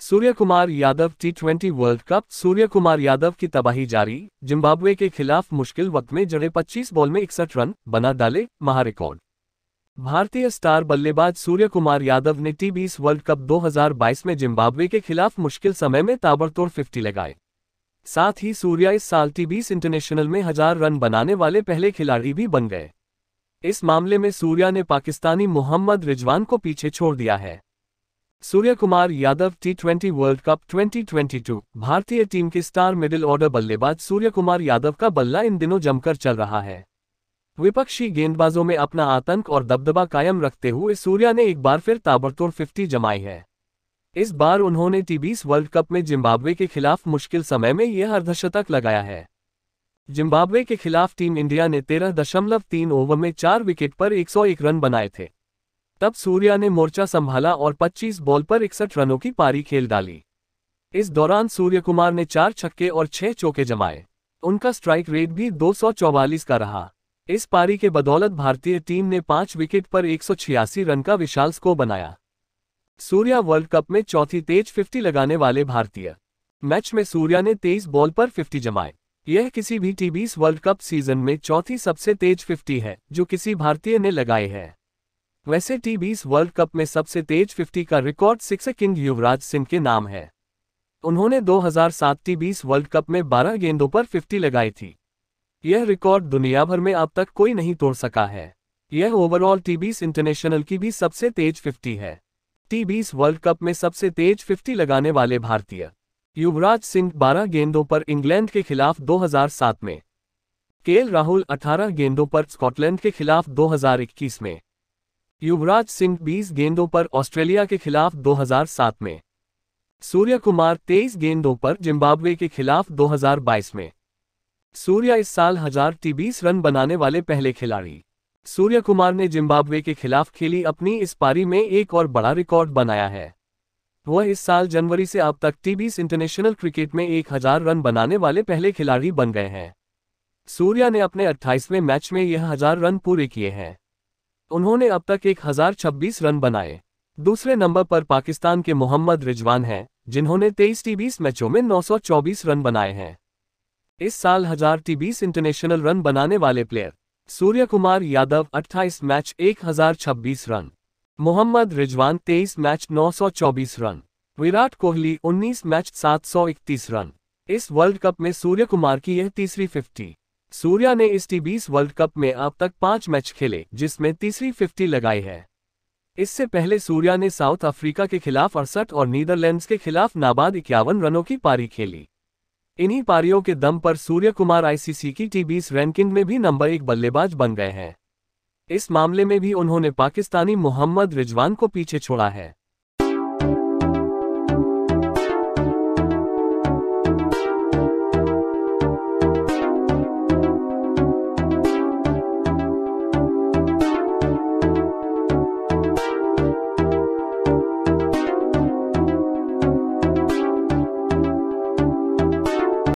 सूर्य Kumar Yadav T twenty world cup Surya Kumar Yadav की तबाही जारी जिम्बाब्वे के खिलाफ मुश्किल वक्त में जड़े 25 बॉल में इकसठ रन बना डाले महारिकॉर्ड भारतीय स्टार बल्लेबाज सूर्य कुमार यादव ने टी बीस वर्ल्ड कप 2022 में जिम्बाब्वे के खिलाफ मुश्किल समय में ताबड़तोड़ फिफ्टी लगाए साथ ही सूर्या इस साल टी बीस इंटरनेशनल में हजार रन बनाने वाले पहले खिलाड़ी भी बन गए इस मामले में सूर्या ने पाकिस्तानी मोहम्मद रिजवान को पीछे छोड़ दिया है Surya Kumar Yadav T twenty world cup 2022 भारतीय टीम के स्टार मिडिल ऑर्डर बल्लेबाज सूर्य कुमार यादव का बल्ला इन दिनों जमकर चल रहा है विपक्षी गेंदबाजों में अपना आतंक और दबदबा कायम रखते हुए सूर्या ने एक बार फिर ताबड़तोड़ फिफ्टी जमाई है इस बार उन्होंने टी बीस वर्ल्ड कप में जिम्बाब्वे के खिलाफ मुश्किल समय में यह अर्धशतक लगाया है जिम्बाब्वे के खिलाफ टीम इंडिया ने तेरह दशमलव तीन ओवर में चार विकेट पर एक रन बनाए थे तब सूर्या ने मोर्चा संभाला और 25 बॉल पर इकसठ रनों की पारी खेल डाली इस दौरान सूर्यकुमार ने चार छक्के और छह चौके जमाए उनका स्ट्राइक रेट भी दो का रहा इस पारी के बदौलत भारतीय टीम ने पांच विकेट पर एक रन का विशाल स्कोर बनाया सूर्या वर्ल्ड कप में चौथी तेज 50 लगाने वाले भारतीय मैच में सूर्या ने तेईस बॉल पर 50 जमाए यह किसी भी टी वर्ल्ड कप सीजन में चौथी सबसे तेज 50 है जो किसी भारतीय ने लगाई है वैसे टी बीस वर्ल्ड कप में सबसे तेज 50 का record six king Yuvraj Singh के नाम है उन्होंने 2007 टी बीस वर्ल्ड कप में 12 गेंदों पर 50 लगाई थी यह रिकॉर्ड दुनिया भर में अब तक कोई नहीं तोड़ सका है यह ओवरऑल टी बीस इंटरनेशनल की भी सबसे तेज 50 है टी बीस वर्ल्ड कप में सबसे तेज 50 लगाने वाले भारतीय युवराज सिंह 12 गेंदों पर इंग्लैंड के खिलाफ 2007 में केएल राहुल 18 गेंदों पर स्कॉटलैंड के खिलाफ 2021 में युवराज सिंह 20 गेंदों पर ऑस्ट्रेलिया के खिलाफ 2007 में सूर्य कुमार 23 गेंदों पर जिम्बाब्वे के खिलाफ 2022 में सूर्य इस साल हजार तीबीस रन बनाने वाले पहले खिलाड़ी सूर्य कुमार ने जिम्बाब्वे के खिलाफ खेली अपनी इस पारी में एक और बड़ा रिकॉर्ड बनाया है वह इस साल जनवरी से अब तक टीबीस इंटरनेशनल क्रिकेट में एक हजार रन बनाने वाले पहले खिलाड़ी बन गए हैं सूर्या ने अपने 28वें मैच में यह हजार रन पूरे किए हैं उन्होंने अब तक एक रन बनाए दूसरे नंबर पर पाकिस्तान के मोहम्मद रिजवान हैं जिन्होंने 23 टी बीस मैचों में 924 रन बनाए हैं इस साल हजार टी बीस इंटरनेशनल रन बनाने वाले player Surya Kumar Yadav 28 match 1026 run Mohammad Rizwan 23 match 924 run Virat Kohli 19 match 731 run इस वर्ल्ड कप में सूर्य कुमार की यह तीसरी फिफ्टी सूर्या ने इस टी बीस वर्ल्ड कप में अब तक पांच मैच खेले जिसमें तीसरी फिफ्टी लगाई है इससे पहले सूर्या ने साउथ अफ्रीका के खिलाफ अड़सठ और नीदरलैंड्स के खिलाफ नाबाद इक्यावन रनों की पारी खेली इन्हीं पारियों के दम पर सूर्य कुमार आईसीसी की टी बीस रैंकिंग में भी नंबर एक बल्लेबाज बन गए हैं इस मामले में भी उन्होंने पाकिस्तानी मोहम्मद रिजवान को पीछे छोड़ा है